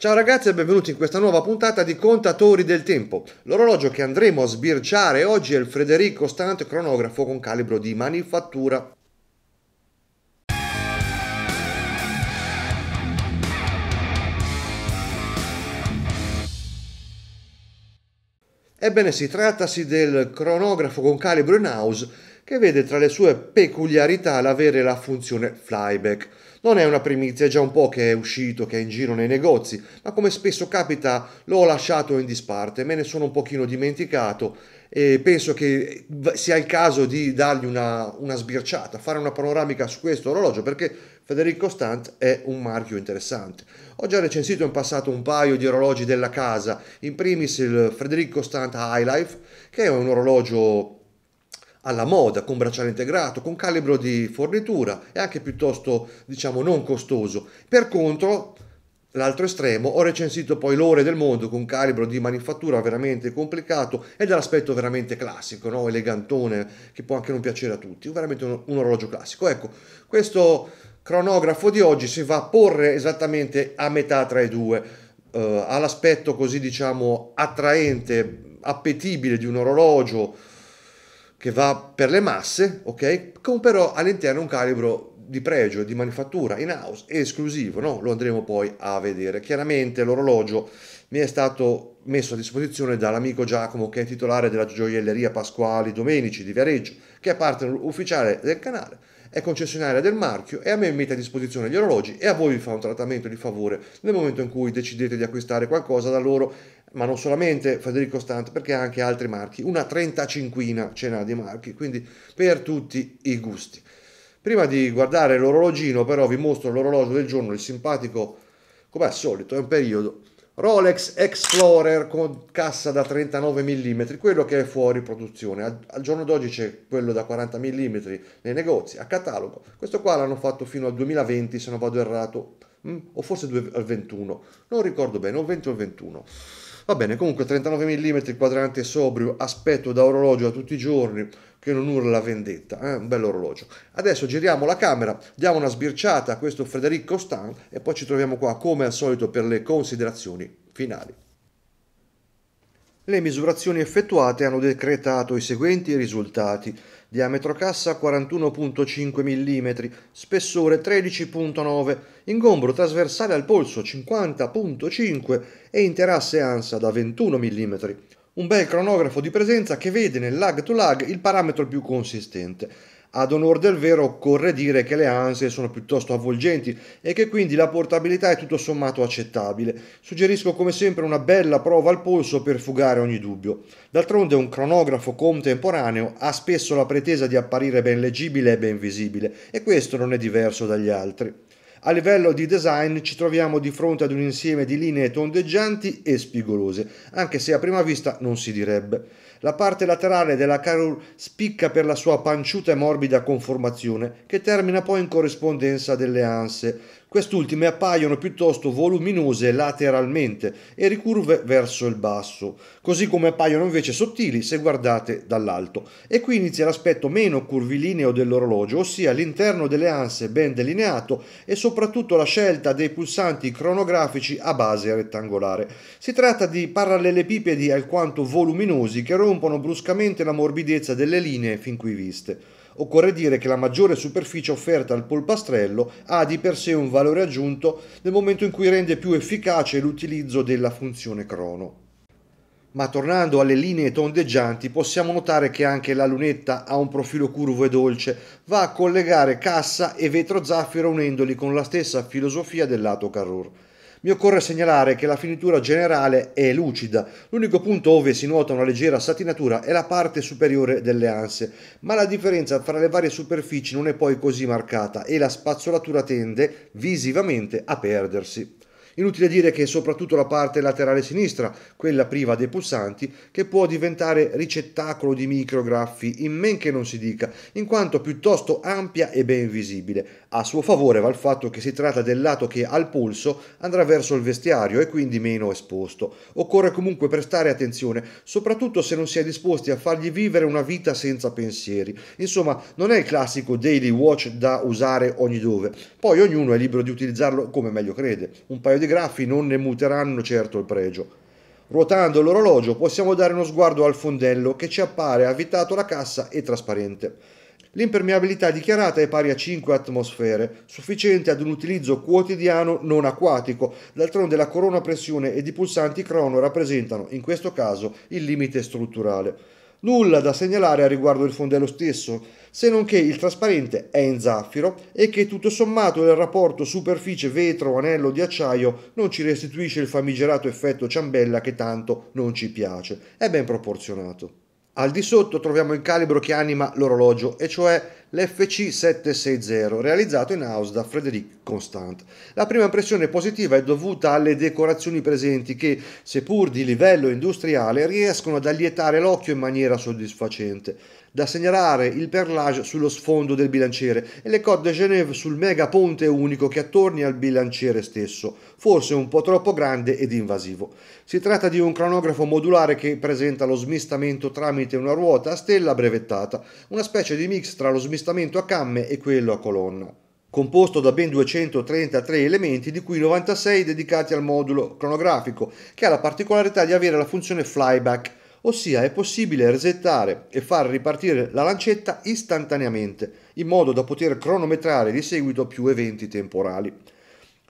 Ciao ragazzi e benvenuti in questa nuova puntata di Contatori del Tempo. L'orologio che andremo a sbirciare oggi è il Federico Stant cronografo con calibro di manifattura. Ebbene, si trattasi del cronografo con calibro in house che vede tra le sue peculiarità l'avere la funzione flyback. Non è una primizia, è già un po' che è uscito, che è in giro nei negozi, ma come spesso capita l'ho lasciato in disparte, me ne sono un pochino dimenticato e penso che sia il caso di dargli una, una sbirciata, fare una panoramica su questo orologio perché Federico Stant è un marchio interessante. Ho già recensito in passato un paio di orologi della casa, in primis il Federico Stant High Life che è un orologio alla moda, con bracciale integrato, con calibro di fornitura e anche piuttosto, diciamo, non costoso. Per contro, l'altro estremo, ho recensito poi l'ore del mondo con calibro di manifattura veramente complicato e dall'aspetto veramente classico, no? elegantone, che può anche non piacere a tutti, veramente un, un orologio classico. Ecco, questo cronografo di oggi si va a porre esattamente a metà tra i due, eh, all'aspetto così diciamo attraente, appetibile di un orologio che va per le masse, ok? Con però all'interno un calibro di pregio, di manifattura in house esclusivo, no? Lo andremo poi a vedere. Chiaramente l'orologio mi è stato messo a disposizione dall'amico Giacomo che è titolare della gioielleria Pasquali Domenici di Viareggio, che è partner ufficiale del canale è concessionaria del marchio e a me mette a disposizione gli orologi e a voi vi fa un trattamento di favore nel momento in cui decidete di acquistare qualcosa da loro, ma non solamente Federico Stant, perché anche altri marchi, una 35 ce n'ha di marchi, quindi per tutti i gusti. Prima di guardare l'orologino però vi mostro l'orologio del giorno, il simpatico, come al solito, è un periodo Rolex Explorer con cassa da 39 mm, quello che è fuori produzione. Al giorno d'oggi c'è quello da 40 mm nei negozi, a catalogo. Questo qua l'hanno fatto fino al 2020, se non vado errato, mm, o forse al 21, non ricordo bene, o 20 o 21. Va bene, comunque 39 mm, quadrante sobrio, aspetto da orologio a tutti i giorni, che non urla vendetta, eh? un bello orologio. Adesso giriamo la camera, diamo una sbirciata a questo Federico Stan e poi ci troviamo qua come al solito per le considerazioni finali. Le misurazioni effettuate hanno decretato i seguenti risultati diametro cassa 41.5 mm, spessore 13.9, ingombro trasversale al polso 50.5 e interasse ansa da 21 mm. Un bel cronografo di presenza che vede nel lag to lag il parametro più consistente ad onore del vero occorre dire che le ansie sono piuttosto avvolgenti e che quindi la portabilità è tutto sommato accettabile. Suggerisco come sempre una bella prova al polso per fugare ogni dubbio. D'altronde un cronografo contemporaneo ha spesso la pretesa di apparire ben leggibile e ben visibile e questo non è diverso dagli altri. A livello di design ci troviamo di fronte ad un insieme di linee tondeggianti e spigolose, anche se a prima vista non si direbbe. La parte laterale della carul spicca per la sua panciuta e morbida conformazione, che termina poi in corrispondenza delle anse, Quest'ultime appaiono piuttosto voluminose lateralmente e ricurve verso il basso, così come appaiono invece sottili se guardate dall'alto. E qui inizia l'aspetto meno curvilineo dell'orologio, ossia l'interno delle anse ben delineato e soprattutto la scelta dei pulsanti cronografici a base rettangolare. Si tratta di parallelepipedi alquanto voluminosi che rompono bruscamente la morbidezza delle linee fin qui viste occorre dire che la maggiore superficie offerta al polpastrello ha di per sé un valore aggiunto nel momento in cui rende più efficace l'utilizzo della funzione crono. Ma tornando alle linee tondeggianti possiamo notare che anche la lunetta ha un profilo curvo e dolce, va a collegare cassa e vetro zaffiro unendoli con la stessa filosofia del lato Carrure. Mi occorre segnalare che la finitura generale è lucida, l'unico punto dove si nota una leggera satinatura è la parte superiore delle anse, ma la differenza tra le varie superfici non è poi così marcata e la spazzolatura tende visivamente a perdersi. Inutile dire che è soprattutto la parte laterale sinistra, quella priva dei pulsanti, che può diventare ricettacolo di micrograffi, in men che non si dica, in quanto piuttosto ampia e ben visibile. A suo favore va il fatto che si tratta del lato che al polso andrà verso il vestiario e quindi meno esposto. Occorre comunque prestare attenzione, soprattutto se non si è disposti a fargli vivere una vita senza pensieri. Insomma, non è il classico daily watch da usare ogni dove. Poi ognuno è libero di utilizzarlo come meglio crede. Un paio di graffi non ne muteranno certo il pregio. Ruotando l'orologio possiamo dare uno sguardo al fondello che ci appare avvitato la cassa e trasparente. L'impermeabilità dichiarata è pari a 5 atmosfere, sufficiente ad un utilizzo quotidiano non acquatico. D'altronde la corona pressione ed i pulsanti crono rappresentano in questo caso il limite strutturale. Nulla da segnalare a riguardo il fondello stesso, se non che il trasparente è in zaffiro e che tutto sommato il rapporto superficie vetro-anello di acciaio non ci restituisce il famigerato effetto ciambella che tanto non ci piace, è ben proporzionato. Al di sotto troviamo il calibro che anima l'orologio, e cioè l'FC760 realizzato in house da Frédéric Constant. La prima impressione positiva è dovuta alle decorazioni presenti che, seppur di livello industriale, riescono ad allietare l'occhio in maniera soddisfacente. Da segnalare il perlage sullo sfondo del bilanciere e le corde Genève sul mega ponte unico che attorni al bilanciere stesso, forse un po' troppo grande ed invasivo. Si tratta di un cronografo modulare che presenta lo smistamento tramite una ruota a stella brevettata, una specie di mix tra lo smistamento avvistamento a camme e quello a colonna, composto da ben 233 elementi di cui 96 dedicati al modulo cronografico, che ha la particolarità di avere la funzione flyback, ossia è possibile resettare e far ripartire la lancetta istantaneamente, in modo da poter cronometrare di seguito più eventi temporali.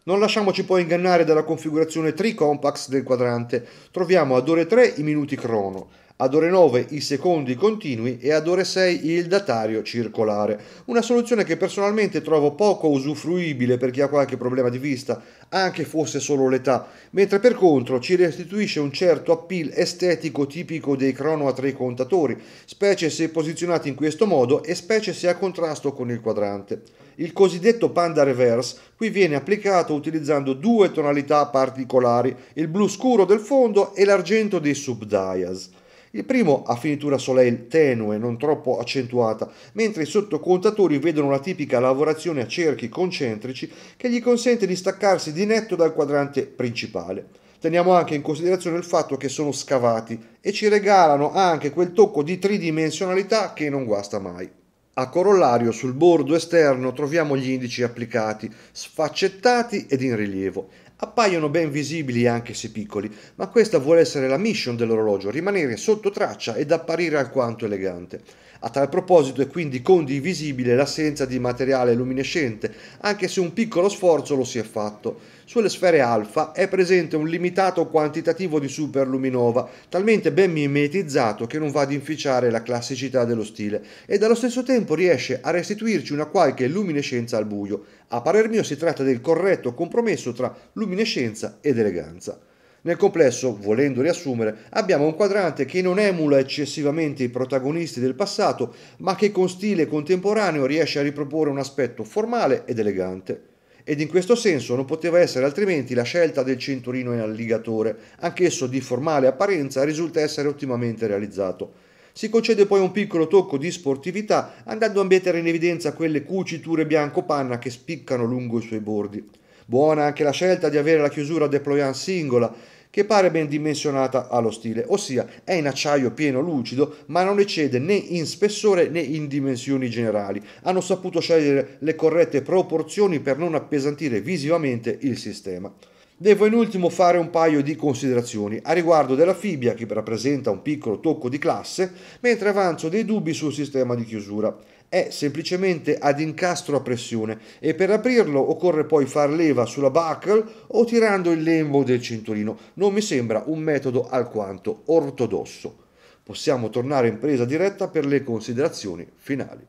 Non lasciamoci poi ingannare dalla configurazione tri-compax del quadrante, troviamo ad ore 3 i minuti crono, ad ore 9 i secondi continui e ad ore 6 il datario circolare. Una soluzione che personalmente trovo poco usufruibile per chi ha qualche problema di vista, anche fosse solo l'età, mentre per contro ci restituisce un certo appeal estetico tipico dei crono a tre contatori, specie se posizionati in questo modo e specie se a contrasto con il quadrante. Il cosiddetto panda reverse qui viene applicato utilizzando due tonalità particolari, il blu scuro del fondo e l'argento dei subdias. Il primo ha finitura Soleil tenue, non troppo accentuata, mentre i sottocontatori vedono la tipica lavorazione a cerchi concentrici che gli consente di staccarsi di netto dal quadrante principale. Teniamo anche in considerazione il fatto che sono scavati e ci regalano anche quel tocco di tridimensionalità che non guasta mai. A corollario sul bordo esterno troviamo gli indici applicati, sfaccettati ed in rilievo appaiono ben visibili anche se piccoli, ma questa vuole essere la mission dell'orologio, rimanere sotto traccia ed apparire alquanto elegante. A tal proposito è quindi condivisibile l'assenza di materiale luminescente, anche se un piccolo sforzo lo si è fatto. Sulle sfere alfa è presente un limitato quantitativo di superluminova, talmente ben mimetizzato che non va ad inficiare la classicità dello stile, e allo stesso tempo riesce a restituirci una qualche luminescenza al buio. A parer mio si tratta del corretto compromesso tra luminescenza luminescenza ed eleganza. Nel complesso, volendo riassumere, abbiamo un quadrante che non emula eccessivamente i protagonisti del passato, ma che con stile contemporaneo riesce a riproporre un aspetto formale ed elegante. Ed in questo senso non poteva essere altrimenti la scelta del cinturino in alligatore, anch'esso di formale apparenza risulta essere ottimamente realizzato. Si concede poi un piccolo tocco di sportività andando a mettere in evidenza quelle cuciture bianco panna che spiccano lungo i suoi bordi. Buona anche la scelta di avere la chiusura deployant singola, che pare ben dimensionata allo stile, ossia è in acciaio pieno lucido, ma non eccede né in spessore né in dimensioni generali. Hanno saputo scegliere le corrette proporzioni per non appesantire visivamente il sistema. Devo in ultimo fare un paio di considerazioni a riguardo della fibbia che rappresenta un piccolo tocco di classe, mentre avanzo dei dubbi sul sistema di chiusura è semplicemente ad incastro a pressione e per aprirlo occorre poi far leva sulla buckle o tirando il lembo del cinturino. Non mi sembra un metodo alquanto ortodosso. Possiamo tornare in presa diretta per le considerazioni finali.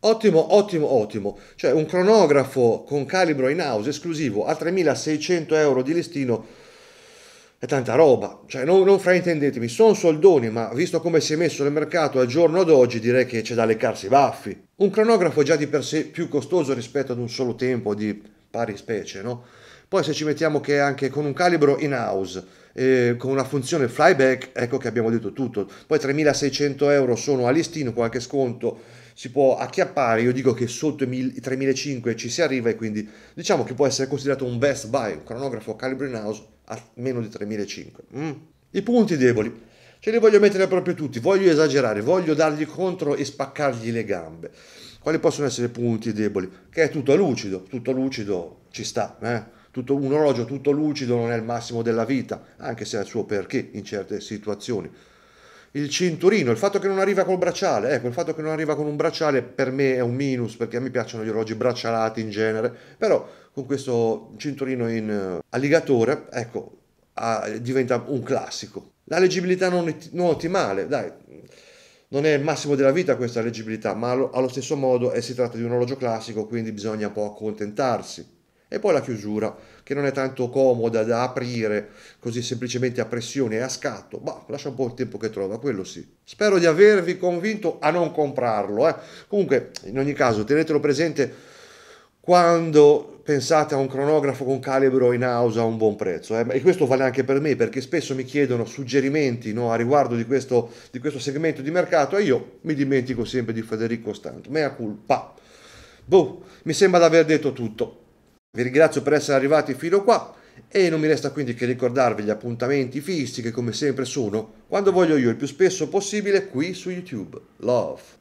Ottimo, ottimo, ottimo. Cioè un cronografo con calibro in house esclusivo a 3600 euro di listino è tanta roba, cioè non, non fraintendetemi, sono soldoni, ma visto come si è messo nel mercato al giorno d'oggi direi che c'è da leccarsi i baffi. Un cronografo è già di per sé più costoso rispetto ad un solo tempo di pari specie, no? Poi se ci mettiamo che anche con un calibro in-house, eh, con una funzione flyback, ecco che abbiamo detto tutto. Poi 3600 euro sono a listino, qualche sconto, si può acchiappare, io dico che sotto i 3500 ci si arriva e quindi diciamo che può essere considerato un best buy, un cronografo calibro in-house a meno di 3.500. Mm. I punti deboli. Ce li voglio mettere proprio tutti, voglio esagerare, voglio dargli contro e spaccargli le gambe. Quali possono essere i punti deboli? Che è tutto lucido, tutto lucido ci sta, eh? tutto, un orologio tutto lucido non è il massimo della vita, anche se ha il suo perché in certe situazioni. Il cinturino, il fatto che non arriva col bracciale, ecco, il fatto che non arriva con un bracciale per me è un minus perché a me piacciono gli orologi braccialati in genere, però con questo cinturino in eh, alligatore, ecco, a, diventa un classico. La leggibilità non è, non ottimale, dai, non è il massimo della vita questa leggibilità, ma allo, allo stesso modo eh, si tratta di un orologio classico, quindi bisogna un po' accontentarsi. E poi la chiusura, che non è tanto comoda da aprire così semplicemente a pressione e a scatto, ma lascia un po' il tempo che trova, quello sì. Spero di avervi convinto a non comprarlo. Eh. Comunque, in ogni caso, tenetelo presente quando pensate a un cronografo con calibro in house a un buon prezzo. Eh? E questo vale anche per me, perché spesso mi chiedono suggerimenti no, a riguardo di questo, di questo, segmento di mercato e io mi dimentico sempre di Federico Stanto. Mea culpa. Boh, mi sembra di aver detto tutto. Vi ringrazio per essere arrivati fino qua e non mi resta quindi che ricordarvi gli appuntamenti fissi che come sempre sono, quando voglio io, il più spesso possibile qui su YouTube. Love.